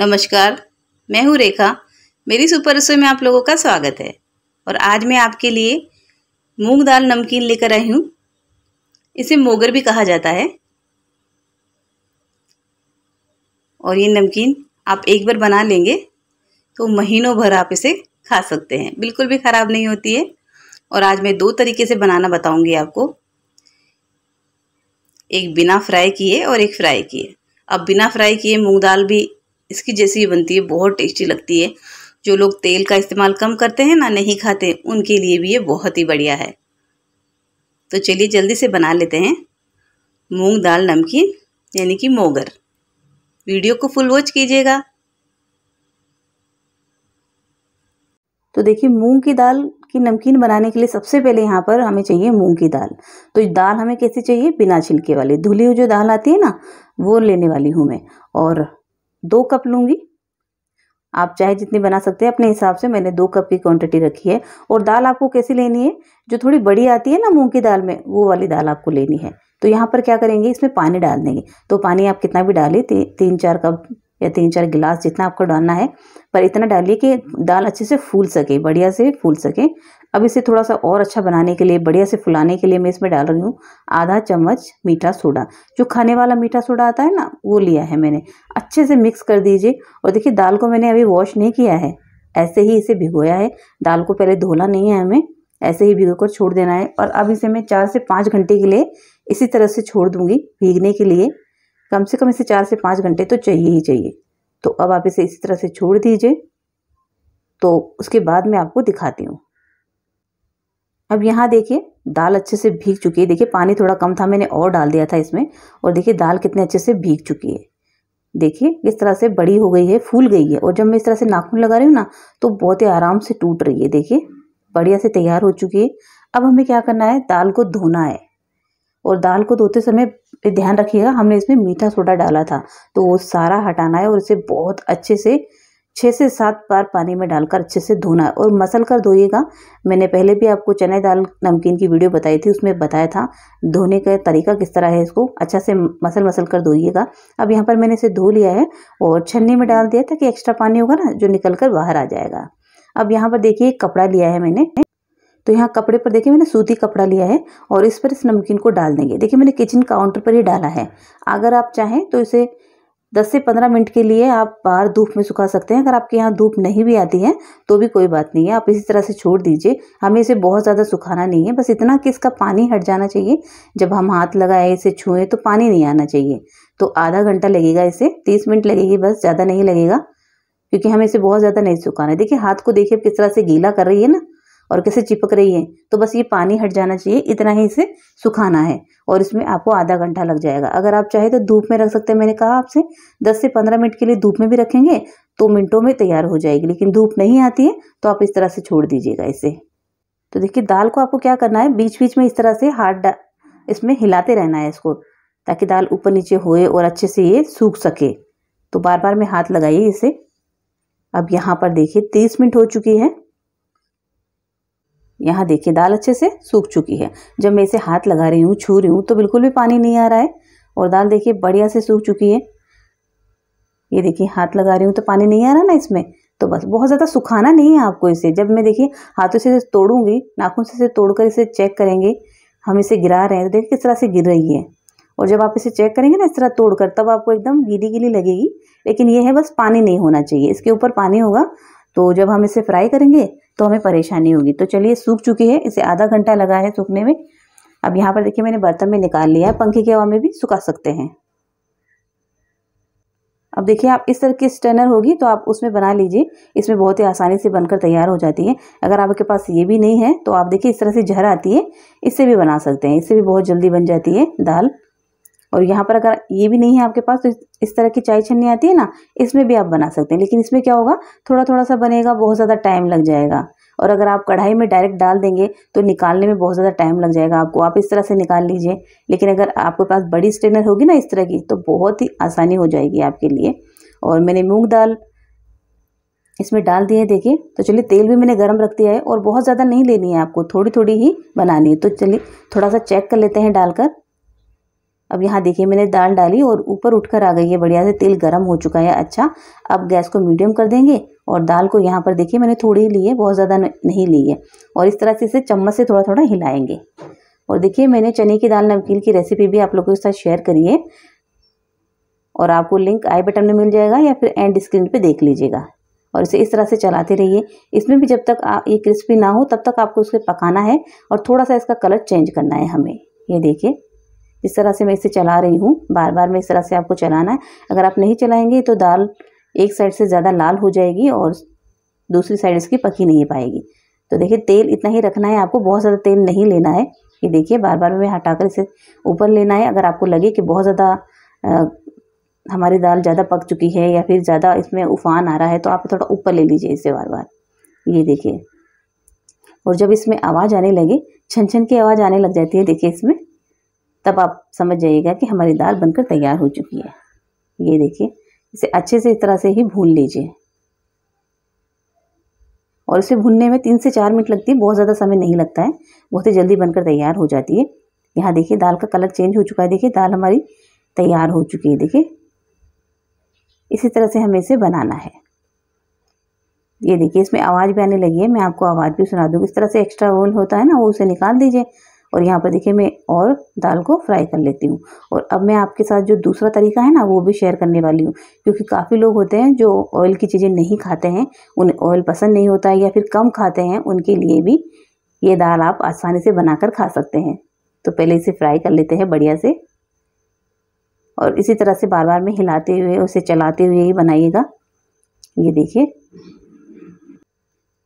नमस्कार मैं हूँ रेखा मेरी सुपर रसोई में आप लोगों का स्वागत है और आज मैं आपके लिए मूंग दाल नमकीन लेकर आई हूँ इसे मोगर भी कहा जाता है और ये नमकीन आप एक बार बना लेंगे तो महीनों भर आप इसे खा सकते हैं बिल्कुल भी ख़राब नहीं होती है और आज मैं दो तरीके से बनाना बताऊंगी आपको एक बिना फ्राई किए और एक फ्राई किए अब बिना फ्राई किए मूंग दाल भी इसकी जैसी ये बनती है बहुत टेस्टी लगती है जो लोग तेल का इस्तेमाल कम करते हैं ना नहीं खाते उनके लिए भी ये बहुत ही बढ़िया है तो चलिए जल्दी से बना लेते हैं मूंग दाल नमकीन यानी कि मोगर वीडियो को फुल वॉच कीजिएगा तो देखिए मूंग की दाल की नमकीन बनाने के लिए सबसे पहले यहाँ पर हमें चाहिए मूंग की दाल तो दाल हमें कैसी चाहिए बिना छिलके वाली धुली हुई जो दाल आती है ना वो लेने वाली हूँ मैं और दो कप लूँगी आप चाहे जितनी बना सकते हैं अपने हिसाब से मैंने दो कप की क्वांटिटी रखी है और दाल आपको कैसी लेनी है जो थोड़ी बड़ी आती है ना मूंग की दाल में वो वाली दाल आपको लेनी है तो यहाँ पर क्या करेंगे इसमें पानी डाल देंगे तो पानी आप कितना भी डालें ती, तीन चार कप या तीन चार गिलास जितना आपको डालना है पर इतना डालिए कि दाल अच्छे से फूल सके बढ़िया से फूल सके अब इसे थोड़ा सा और अच्छा बनाने के लिए बढ़िया से फुलाने के लिए मैं इसमें डाल रही हूँ आधा चम्मच मीठा सोडा जो खाने वाला मीठा सोडा आता है ना वो लिया है मैंने अच्छे से मिक्स कर दीजिए और देखिए दाल को मैंने अभी वॉश नहीं किया है ऐसे ही इसे भिगोया है दाल को पहले धोला नहीं है हमें ऐसे ही भिगो कर छोड़ देना है और अब इसे मैं चार से पाँच घंटे के लिए इसी तरह से छोड़ दूँगी भीगने के लिए कम से कम इसे चार से पाँच घंटे तो चाहिए ही चाहिए तो अब आप इसे इसी तरह से छोड़ दीजिए तो उसके बाद मैं आपको दिखाती हूँ अब यहाँ देखिए दाल अच्छे से भीग चुकी है देखिए पानी थोड़ा कम था मैंने और डाल दिया था इसमें और देखिए दाल कितने अच्छे से भीग चुकी है देखिए इस तरह से बड़ी हो गई है फूल गई है और जब मैं इस तरह से नाखून लगा रही हूँ ना तो बहुत ही आराम से टूट रही है देखिए बढ़िया से तैयार हो चुकी है अब हमें क्या करना है दाल को धोना है और दाल को धोते समय ध्यान रखिएगा हमने इसमें मीठा सोडा डाला था तो वो सारा हटाना है और इसे बहुत अच्छे से छः से सात बार पानी में डालकर अच्छे से धोना है और मसल कर धोइएगा मैंने पहले भी आपको चने दाल नमकीन की वीडियो बताई थी उसमें बताया था धोने का तरीका किस तरह है इसको अच्छा से मसल मसल कर धोइएगा अब यहाँ पर मैंने इसे धो लिया है और छन्नी में डाल दिया ताकि एक्स्ट्रा पानी होगा ना जो निकल कर बाहर आ जाएगा अब यहाँ पर देखिए कपड़ा लिया है मैंने तो यहाँ कपड़े पर देखिए मैंने सूती कपड़ा लिया है और इस पर इस नमकीन को डाल देंगे देखिए मैंने किचन काउंटर पर ही डाला है अगर आप चाहें तो इसे 10 से 15 मिनट के लिए आप बाहर धूप में सुखा सकते हैं अगर आपके यहाँ धूप नहीं भी आती है तो भी कोई बात नहीं है आप इसी तरह से छोड़ दीजिए हमें इसे बहुत ज़्यादा सुखाना नहीं है बस इतना कि इसका पानी हट जाना चाहिए जब हम हाथ लगाए इसे छुएं तो पानी नहीं आना चाहिए तो आधा घंटा लगेगा इसे तीस मिनट लगेगी बस ज़्यादा नहीं लगेगा क्योंकि हमें इसे बहुत ज़्यादा नहीं सुखाना है देखिए हाथ को देखिए किस तरह से गीला कर रही है ना और कैसे चिपक रही है तो बस ये पानी हट जाना चाहिए इतना ही इसे सुखाना है और इसमें आपको आधा घंटा लग जाएगा अगर आप चाहे तो धूप में रख सकते हैं मैंने कहा आपसे दस से पंद्रह मिनट के लिए धूप में भी रखेंगे तो मिनटों में तैयार हो जाएगी लेकिन धूप नहीं आती है तो आप इस तरह से छोड़ दीजिएगा इसे तो देखिए दाल को आपको क्या करना है बीच बीच में इस तरह से हाथ इसमें हिलाते रहना है इसको ताकि दाल ऊपर नीचे होए और अच्छे से ये सूख सके तो बार बार में हाथ लगाइए इसे अब यहाँ पर देखिए तीस मिनट हो चुकी है यहाँ देखिए दाल अच्छे से सूख चुकी है जब मैं इसे हाथ लगा रही हूँ छू रही हूँ तो बिल्कुल भी पानी नहीं आ रहा है और दाल देखिए बढ़िया से सूख चुकी है ये देखिए हाथ लगा रही हूँ तो पानी नहीं आ रहा ना इसमें तो बस बहुत ज़्यादा सुखाना नहीं है आपको इसे जब मैं देखिए हाथों से तोड़ूंगी नाखून से इसे तोड़कर इसे चेक करेंगे हम इसे गिरा रहे हैं तो देखिए किस तरह से गिर रही है और जब आप इसे चेक करेंगे ना इस तरह तोड़कर तब आपको एकदम गीली गीली लगेगी लेकिन ये है बस पानी नहीं होना चाहिए इसके ऊपर पानी होगा तो जब हम इसे फ्राई करेंगे तो हमें परेशानी होगी तो चलिए सूख चुकी है इसे आधा घंटा लगा है सूखने में अब यहाँ पर देखिए मैंने बर्तन में निकाल लिया है पंखे की हवा में भी सुखा सकते हैं अब देखिए आप इस तरह की स्टेनर होगी तो आप उसमें बना लीजिए इसमें बहुत ही आसानी से बनकर तैयार हो जाती है अगर आपके पास ये भी नहीं है तो आप देखिए इस तरह से जहर आती है इससे भी बना सकते हैं इससे भी बहुत जल्दी बन जाती है दाल और यहाँ पर अगर ये भी नहीं है आपके पास तो इस तरह की चाय छन्नी आती है ना इसमें भी आप बना सकते हैं लेकिन इसमें क्या होगा थोड़ा थोड़ा सा बनेगा बहुत ज़्यादा टाइम लग जाएगा और अगर आप कढ़ाई में डायरेक्ट डाल देंगे तो निकालने में बहुत ज़्यादा टाइम लग जाएगा आपको आप इस तरह से निकाल लीजिए लेकिन अगर आपके पास बड़ी स्ट्रेनर होगी ना इस तरह की तो बहुत ही आसानी हो जाएगी आपके लिए और मैंने मूँग दाल इसमें डाल दिए देखिए तो चलिए तेल भी मैंने गर्म रख दिया है और बहुत ज़्यादा नहीं लेनी है आपको थोड़ी थोड़ी ही बनानी है तो चलिए थोड़ा सा चेक कर लेते हैं डालकर अब यहाँ देखिए मैंने दाल डाली और ऊपर उठकर आ गई है बढ़िया से तेल गर्म हो चुका है अच्छा अब गैस को मीडियम कर देंगे और दाल को यहाँ पर देखिए मैंने थोड़ी ली है बहुत ज़्यादा नहीं ली है और इस तरह से इसे चम्मच से थोड़ा थोड़ा हिलाएंगे और देखिए मैंने चने की दाल नमकीन की रेसिपी भी आप लोगों के साथ शेयर करी है और आपको लिंक आई बटन में मिल जाएगा या फिर एंड स्क्रीन पर देख लीजिएगा और इसे इस तरह से चलाते रहिए इसमें भी जब तक आ, ये क्रिस्पी ना हो तब तक आपको उसे पकाना है और थोड़ा सा इसका कलर चेंज करना है हमें ये देखिए इस तरह से मैं इसे चला रही हूँ बार बार मैं इस तरह से आपको चलाना है अगर आप नहीं चलाएंगे तो दाल एक साइड से ज़्यादा लाल हो जाएगी और दूसरी साइड इसकी पकी नहीं पाएगी तो देखिए तेल इतना ही रखना है आपको बहुत ज़्यादा तेल नहीं लेना है ये देखिए बार बार में हटाकर इसे ऊपर लेना है अगर आपको लगे कि बहुत ज़्यादा हमारी दाल ज़्यादा पक चुकी है या फिर ज़्यादा इसमें उफान आ रहा है तो आप थोड़ा ऊपर ले लीजिए इसे बार बार ये देखिए और जब इसमें आवाज़ आने लगे छन छन की आवाज़ आने लग जाती है देखिए इसमें तब आप समझ जाइएगा कि हमारी दाल बनकर तैयार हो चुकी है ये देखिए इसे अच्छे से इस तरह से ही भून लीजिए और इसे भूनने में तीन से चार मिनट लगती है बहुत ज़्यादा समय नहीं लगता है बहुत ही जल्दी बनकर तैयार हो जाती है यहाँ देखिए दाल का कलर चेंज हो चुका है देखिए दाल हमारी तैयार हो चुकी है देखिए इसी तरह से हमें इसे बनाना है ये देखिए इसमें आवाज़ भी आने लगी है मैं आपको आवाज़ भी सुना दूँगी इस तरह से एक्स्ट्रा ऑयल होता है ना वो उसे निकाल दीजिए और यहाँ पर देखिए मैं और दाल को फ्राई कर लेती हूँ और अब मैं आपके साथ जो दूसरा तरीका है ना वो भी शेयर करने वाली हूँ क्योंकि काफ़ी लोग होते हैं जो ऑयल की चीज़ें नहीं खाते हैं उन्हें ऑयल पसंद नहीं होता है या फिर कम खाते हैं उनके लिए भी ये दाल आप आसानी से बनाकर खा सकते हैं तो पहले इसे फ्राई कर लेते हैं बढ़िया से और इसी तरह से बार बार में हिलाते हुए उसे चलाते हुए ही बनाइएगा ये देखिए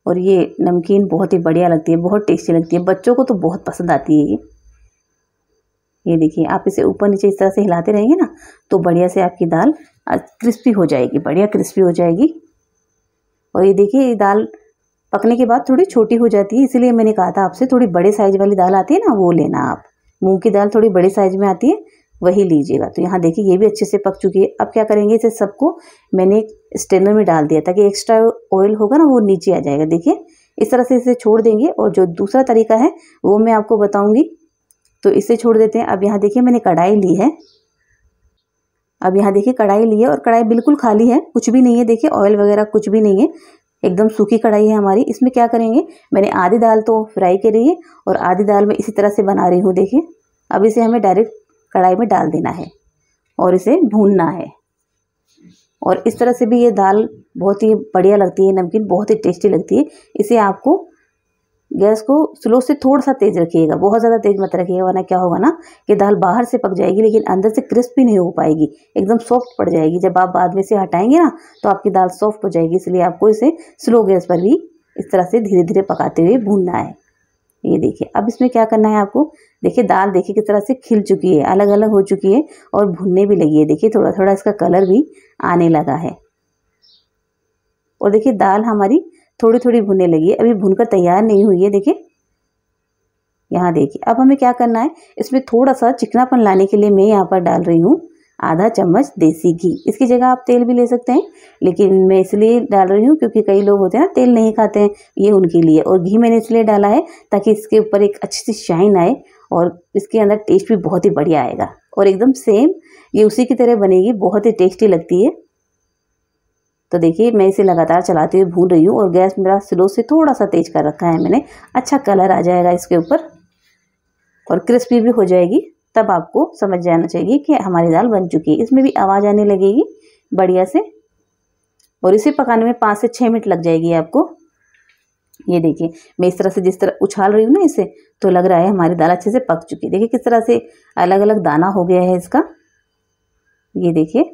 और ये नमकीन बहुत ही बढ़िया लगती है बहुत टेस्टी लगती है बच्चों को तो बहुत पसंद आती है ये ये देखिए आप इसे ऊपर नीचे इस तरह से हिलाते रहेंगे ना तो बढ़िया से आपकी दाल क्रिस्पी हो जाएगी बढ़िया क्रिस्पी हो जाएगी और ये देखिए ये दाल पकने के बाद थोड़ी छोटी हो जाती है इसीलिए मैंने कहा था आपसे थोड़ी बड़े साइज वाली दाल आती है ना वो लेना आप मूँग की दाल थोड़ी बड़े साइज में आती है वही लीजिएगा तो यहाँ देखिए ये भी अच्छे से पक चुकी है अब क्या करेंगे इसे सबको मैंने एक स्टेनर में डाल दिया ताकि एक्स्ट्रा ऑयल होगा ना वो नीचे आ जाएगा देखिए इस तरह से इसे छोड़ देंगे और जो दूसरा तरीका है वो मैं आपको बताऊँगी तो इसे छोड़ देते हैं अब यहाँ देखिए मैंने कढ़ाई ली है अब यहाँ देखिए कढ़ाई ली है और कढ़ाई बिल्कुल खाली है कुछ भी नहीं है देखिए ऑयल वगैरह कुछ भी नहीं है एकदम सूखी कढ़ाई है हमारी इसमें क्या करेंगे मैंने आधी दाल तो फ्राई करी है और आधी दाल मैं इसी तरह से बना रही हूँ देखिए अब इसे हमें डायरेक्ट कढ़ाई में डाल देना है और इसे भूनना है और इस तरह से भी ये दाल बहुत ही बढ़िया लगती है नमकीन बहुत ही टेस्टी लगती है इसे आपको गैस को स्लो से थोड़ा सा तेज़ रखिएगा बहुत ज़्यादा तेज़ मत रखिएगा वरना क्या होगा ना कि दाल बाहर से पक जाएगी लेकिन अंदर से क्रिस्पी नहीं हो पाएगी एकदम सॉफ्ट पड़ जाएगी जब आप बाद में से हटाएंगे ना तो आपकी दाल सॉफ्ट हो जाएगी इसलिए आपको इसे स्लो गैस पर भी इस तरह से धीरे धीरे पकाते हुए भूनना है ये देखिए अब इसमें क्या करना है आपको देखिए दाल देखिए किस तरह से खिल चुकी है अलग अलग हो चुकी है और भुनने भी लगी है देखिए थोड़ा थोड़ा इसका कलर भी आने लगा है और देखिए दाल हमारी थोड़ी थोड़ी भुनने लगी है अभी भुनकर तैयार नहीं हुई है देखिए यहाँ देखिए अब हमें क्या करना है इसमें थोड़ा सा चिकनापन लाने के लिए मैं यहाँ पर डाल रही हूँ आधा चम्मच देसी घी इसकी जगह आप तेल भी ले सकते हैं लेकिन मैं इसलिए डाल रही हूँ क्योंकि कई लोग होते हैं ना तेल नहीं खाते हैं ये उनके लिए और घी मैंने इसलिए डाला है ताकि इसके ऊपर एक अच्छी सी शाइन आए और इसके अंदर टेस्ट भी बहुत ही बढ़िया आएगा और एकदम सेम ये उसी की तरह बनेगी बहुत ही टेस्टी लगती है तो देखिए मैं इसे लगातार चलाते हुए भून रही हूँ और गैस मेरा स्लो से थोड़ा सा तेज कर रखा है मैंने अच्छा कलर आ जाएगा इसके ऊपर और क्रिस्पी भी हो जाएगी तब आपको समझ जाना चाहिए कि हमारी दाल बन चुकी है इसमें भी आवाज़ आने लगेगी बढ़िया से और इसे पकाने में पाँच से छः मिनट लग जाएगी आपको ये देखिए मैं इस तरह से जिस तरह उछाल रही हूँ ना इसे तो लग रहा है हमारी दाल अच्छे से पक चुकी है देखिए किस तरह से अलग अलग दाना हो गया है इसका ये देखिए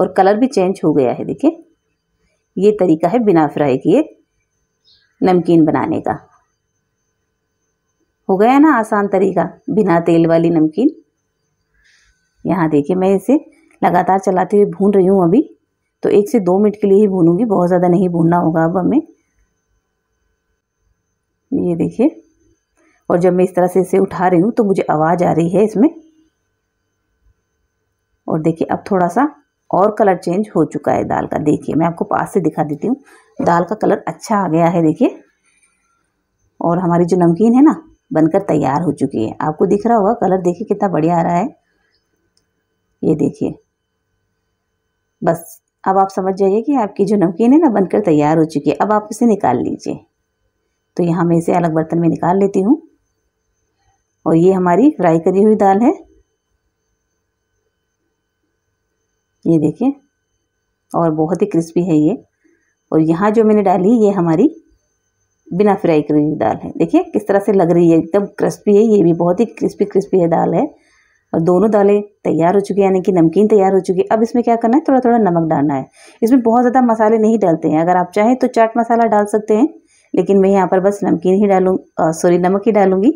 और कलर भी चेंज हो गया है देखिए ये तरीका है बिना फ्राई किए नमकीन बनाने का हो गया ना आसान तरीका बिना तेल वाली नमकीन यहाँ देखिए मैं इसे लगातार चलाते हुए भून रही हूँ अभी तो एक से दो मिनट के लिए ही भूनूंगी बहुत ज़्यादा नहीं भूनना होगा अब हमें ये देखिए और जब मैं इस तरह से इसे उठा रही हूँ तो मुझे आवाज़ आ रही है इसमें और देखिए अब थोड़ा सा और कलर चेंज हो चुका है दाल का देखिए मैं आपको पास से दिखा देती हूँ दाल का कलर अच्छा आ गया है देखिए और हमारी जो नमकीन है ना बनकर तैयार हो चुकी है आपको दिख रहा होगा कलर देखिए कितना बढ़िया आ रहा है ये देखिए बस अब आप समझ जाइए कि आपकी जो नमकीन है ना बनकर तैयार हो चुकी है अब आप इसे निकाल लीजिए तो यहाँ मैं इसे अलग बर्तन में निकाल लेती हूँ और ये हमारी फ्राई करी हुई दाल है ये देखिए और बहुत ही क्रिस्पी है ये और यहाँ जो मैंने डाली ये हमारी बिना फ्राई करी हुई दाल है देखिए किस तरह से लग रही है एकदम क्रिस्पी है ये भी बहुत ही क्रिस्पी क्रिस्पी है दाल है और दोनों दालें तैयार हो चुकी हैं यानी कि नमकीन तैयार हो चुकी है अब इसमें क्या करना है थोड़ा थोड़ा नमक डालना है इसमें बहुत ज़्यादा मसाले नहीं डालते हैं अगर आप चाहें तो चाट मसाला डाल सकते हैं लेकिन मैं यहाँ पर बस नमकीन ही डालूँ सॉरी नमक ही डालूँगी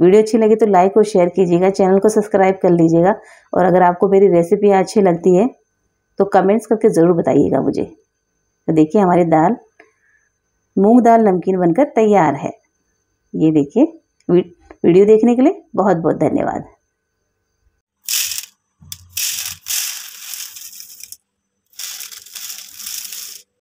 वीडियो अच्छी लगी तो लाइक और शेयर कीजिएगा चैनल को सब्सक्राइब कर लीजिएगा और अगर आपको मेरी रेसिपी अच्छी लगती है तो कमेंट्स करके ज़रूर बताइएगा मुझे तो देखिए हमारी दाल मूंग दाल नमकीन बनकर तैयार है ये देखिए वीडियो देखने के लिए बहुत बहुत धन्यवाद